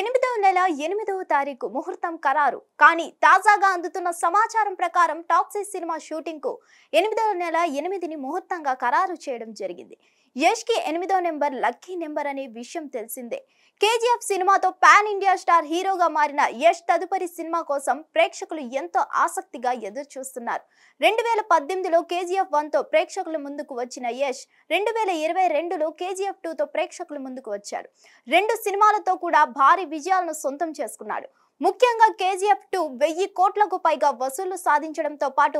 ఎనిమిదవ నెల ఎనిమిదవ తారీఖు ముహూర్తం ఖరారు కానీ తాజాగా అందుతున్న సమాచారం ప్రకారం టాక్సీ సినిమా షూటింగ్ కు ఎనిమిదవ నెల ఎనిమిదిని ముహూర్తంగా ఖరారు చేయడం జరిగింది యష్ కి ఎనిమిదో నెంబర్ లక్కీ నెంబర్ అనే విషయం తెలిసిందే కేజీఎఫ్ సినిమాతో పాన్ ఇండియా స్టార్ హీరోగా మారిన యష్ తదుపరి సినిమా కోసం ప్రేక్షకులు ఎంతో ఆసక్తిగా ఎదురు చూస్తున్నారు రెండు వేల పద్దెనిమిదిలో కేజీఎఫ్ వన్తో ప్రేక్షకుల ముందుకు వచ్చిన యష్ రెండు వేల ఇరవై రెండులో కేజీఎఫ్ టూతో ప్రేక్షకుల ముందుకు వచ్చారు రెండు సినిమాలతో కూడా భారీ భారీ విజయాలను సొంతం చేసుకున్నాడు ముఖ్యంగా కేజీఎఫ్ టూ వెయ్యి కోట్లకు పైగా వసూళ్లు సాధించడంతో పాటు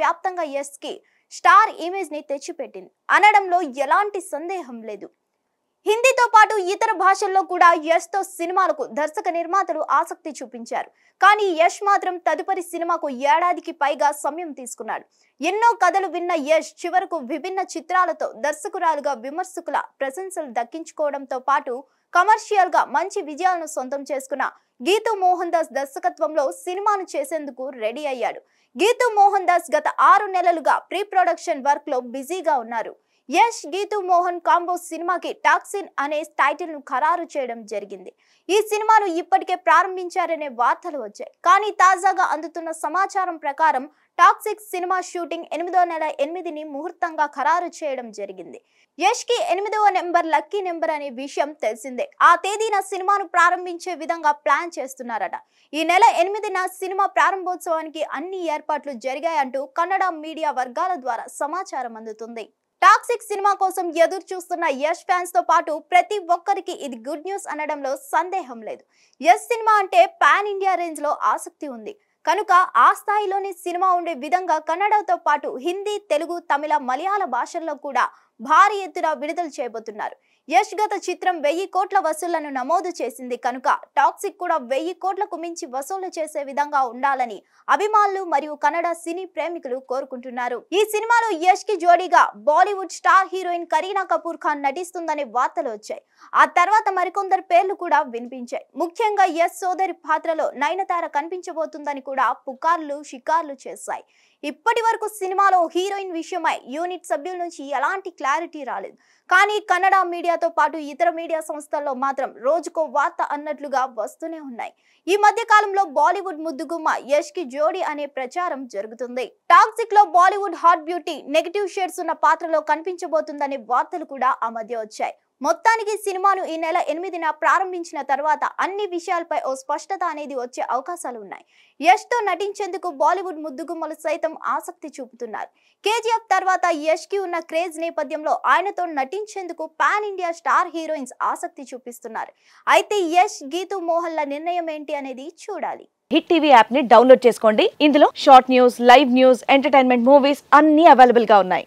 వ్యాప్తంగా ఎస్ కి స్టార్ ఇమేజ్ ని తెచ్చిపెట్టింది అనడంలో ఎలాంటి సందేహం లేదు హిందీతో పాటు ఇతర భాషల్లో కూడా యష్ తో సినిమాలకు దర్శక నిర్మాతలు ఆసక్తి చూపించారు కానీ యష్ మాత్రం తదుపరి సినిమాకు ఏడాదికి పైగా సమయం తీసుకున్నాడు ఎన్నో కథలు విన్న యష్ చివరకు విభిన్న చిత్రాలతో దర్శకురాలుగా విమర్శకుల ప్రశంసలు దక్కించుకోవడంతో పాటు కమర్షియల్ గా మంచి విజయాలను సొంతం చేసుకున్న గీతు మోహన్ దాస్ దర్శకత్వంలో సినిమాను చేసేందుకు రెడీ అయ్యాడు గీతు మోహన్ దాస్ గత ఆరు నెలలుగా ప్రీ ప్రొడక్షన్ వర్క్ లో బిజీగా ఉన్నారు యష్ గీతు మోహన్ కాంబో సినిమాకి టాక్సిన్ అనే టైటిల్ ను ఖరారు చేయడం జరిగింది ఈ సినిమాను ఇప్పటికే ప్రారంభించారనే వార్తలు వచ్చాయి కానీ తాజాగా అందుతున్న సమాచారం ప్రకారం టాక్సిక్ సినిమా షూటింగ్ ఎనిమిదో నెల ఎనిమిదిని ముహూర్తంగా ఖరారు చేయడం జరిగింది యష్ కి ఎనిమిదవ నెంబర్ లక్కీ నెంబర్ అనే విషయం తెలిసిందే ఆ తేదీన సినిమాను ప్రారంభించే విధంగా ప్లాన్ చేస్తున్నారట ఈ నెల ఎనిమిదిన సినిమా ప్రారంభోత్సవానికి అన్ని ఏర్పాట్లు జరిగాయంటూ కన్నడ మీడియా వర్గాల ద్వారా సమాచారం అందుతుంది టాక్సిక్ సినిమా కోసం ఎదురు చూస్తున్న యష్ ఫ్యాన్స్ తో పాటు ప్రతి ఒక్కరికి ఇది గుడ్ న్యూస్ అనడంలో సందేహం లేదు యష్ సినిమా అంటే పాన్ ఇండియా రేంజ్ లో ఆసక్తి ఉంది కనుక ఆ స్థాయిలోని సినిమా ఉండే విధంగా కన్నడతో పాటు హిందీ తెలుగు తమిళ మలయాళ భాషల్లో కూడా భారీ ఎత్తున విడుదల చేయబోతున్నారు యష్ గత చిత్రం వెయ్యి కోట్ల వసూళ్లను నమోదు చేసింది కనుక టాక్సిక్ కూడా వెయ్యి కోట్లకు మించి వసూళ్లు చేసే విధంగా ఉండాలని అభిమానులు మరియు కన్నడ సినీ ప్రేమికులు కోరుకుంటున్నారు ఈ సినిమాలో యష్ కి జోడీగా Bollywood star heroine Kareena Kapoor Khan నటిస్తుందనే వార్తలు వచ్చాయి ఆ తర్వాత మరికొందరు పేర్లు కూడా వినిపించాయి ముఖ్యంగా యశ్ సోదరి పాత్రలో నయనతార కనిపించబోతుందని కూడా పుకార్లు షికార్లు చేశాయి ఇప్పటి వరకు సినిమాలో హీరోయిన్ విషయమై యూనిట్ సభ్యుల నుంచి ఎలాంటి క్లారిటీ రాలేదు కానీ కన్నడ మీడియాతో పాటు ఇతర మీడియా సంస్థల్లో మాత్రం రోజుకో వార్త అన్నట్లుగా వస్తూనే ఉన్నాయి ఈ మధ్య కాలంలో బాలీవుడ్ ముద్దుగుమ్మ యష్ కి జోడి అనే ప్రచారం జరుగుతుంది టాక్సిక్ లో Bollywood hot beauty negative shades ఉన్న పాత్రలో కనిపించబోతుందనే వార్తలు కూడా ఆ మధ్య వచ్చాయి మొత్తానికి సినిమాను ఈ నెల ఎనిమిదిన ప్రారంభించిన తర్వాత అన్ని విషయాలపై ఓ స్పష్టత అనేది వచ్చే అవకాశాలు ఉన్నాయి యష్ తో నటించేందుకు బాలీవుడ్ ముద్దుగుమ్మలు సైతం ఆసక్తి చూపుతున్నారు కేజీఎఫ్ తర్వాత యష్ కి ఉన్న క్రేజ్ నేపథ్యంలో ఆయనతో నటించేందుకు పాన్ ఇండియా స్టార్ హీరోయిన్స్ ఆసక్తి చూపిస్తున్నారు అయితే యష్ గీతు మోహన్ల నిర్ణయం ఏంటి అనేది చూడాలి హిట్ టీవీ యాప్ ని డౌన్లోడ్ చేసుకోండి ఇందులో short news live news entertainment movies అన్ని అవైలబుల్ గా ఉన్నాయి